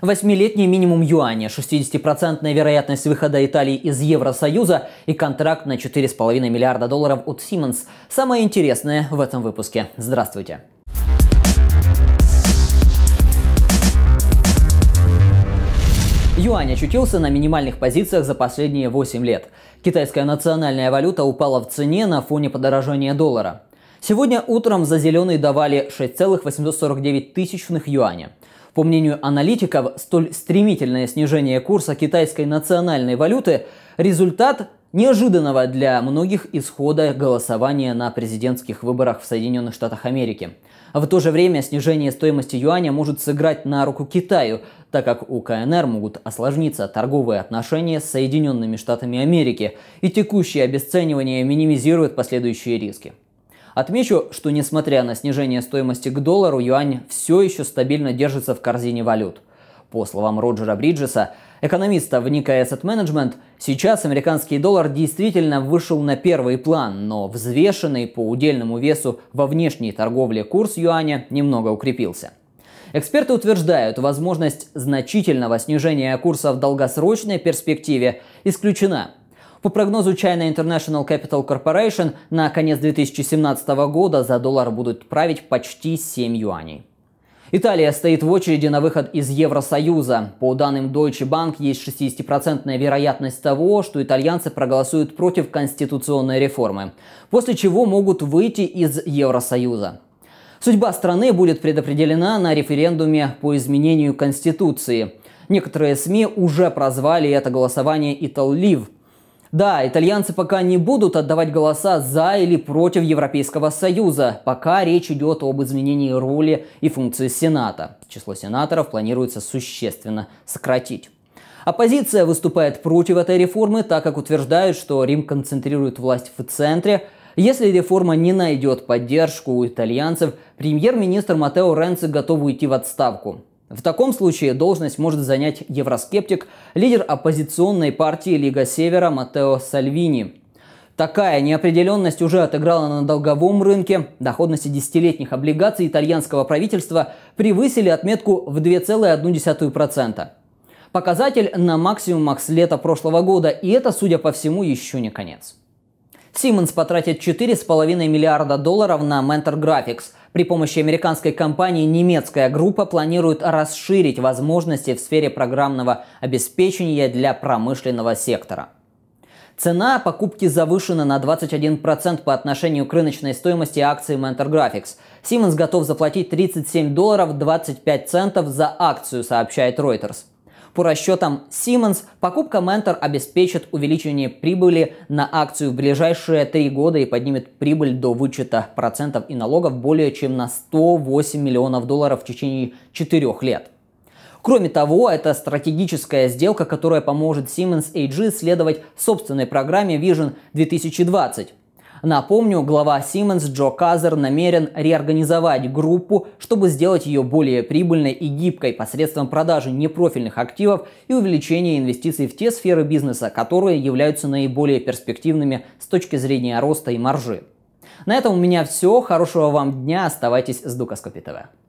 Восьмилетний минимум юаня, 60% вероятность выхода Италии из Евросоюза и контракт на 4,5 миллиарда долларов от Siemens. Самое интересное в этом выпуске. Здравствуйте! Юань очутился на минимальных позициях за последние 8 лет. Китайская национальная валюта упала в цене на фоне подорожания доллара. Сегодня утром за зеленый давали 6,849 тысячных юаня. По мнению аналитиков, столь стремительное снижение курса китайской национальной валюты – результат неожиданного для многих исхода голосования на президентских выборах в Соединенных Штатах Америки. В то же время снижение стоимости юаня может сыграть на руку Китаю, так как у КНР могут осложниться торговые отношения с Соединенными Штатами Америки, и текущее обесценивание минимизирует последующие риски. Отмечу, что несмотря на снижение стоимости к доллару, юань все еще стабильно держится в корзине валют. По словам Роджера Бриджеса, экономиста в Nike Asset Management, сейчас американский доллар действительно вышел на первый план, но взвешенный по удельному весу во внешней торговле курс юаня немного укрепился. Эксперты утверждают, возможность значительного снижения курса в долгосрочной перспективе исключена, по прогнозу China International Capital Corporation, на конец 2017 года за доллар будут править почти 7 юаней. Италия стоит в очереди на выход из Евросоюза. По данным Deutsche Bank, есть 60% вероятность того, что итальянцы проголосуют против конституционной реформы, после чего могут выйти из Евросоюза. Судьба страны будет предопределена на референдуме по изменению Конституции. Некоторые СМИ уже прозвали это голосование «Итал-Лив», да, итальянцы пока не будут отдавать голоса за или против Европейского Союза, пока речь идет об изменении роли и функции Сената. Число сенаторов планируется существенно сократить. Оппозиция выступает против этой реформы, так как утверждают, что Рим концентрирует власть в центре. Если реформа не найдет поддержку у итальянцев, премьер-министр Матео Ренци готов уйти в отставку. В таком случае должность может занять евроскептик, лидер оппозиционной партии Лига Севера Матео Сальвини. Такая неопределенность уже отыграла на долговом рынке. Доходности десятилетних облигаций итальянского правительства превысили отметку в 2,1%. Показатель на максимумах с лета прошлого года, и это, судя по всему, еще не конец. Siemens потратит 4,5 миллиарда долларов на Mentor Graphics. При помощи американской компании немецкая группа планирует расширить возможности в сфере программного обеспечения для промышленного сектора. Цена покупки завышена на 21% по отношению к рыночной стоимости акции Mentor Graphics. Siemens готов заплатить 37 долларов 25 центов за акцию, сообщает Reuters. По расчетам Siemens, покупка Mentor обеспечит увеличение прибыли на акцию в ближайшие три года и поднимет прибыль до вычета процентов и налогов более чем на 108 миллионов долларов в течение четырех лет. Кроме того, это стратегическая сделка, которая поможет Siemens AG следовать собственной программе Vision 2020, Напомню, глава Siemens Джо Казер намерен реорганизовать группу, чтобы сделать ее более прибыльной и гибкой посредством продажи непрофильных активов и увеличения инвестиций в те сферы бизнеса, которые являются наиболее перспективными с точки зрения роста и маржи. На этом у меня все. Хорошего вам дня. Оставайтесь с Дукаскопи ТВ.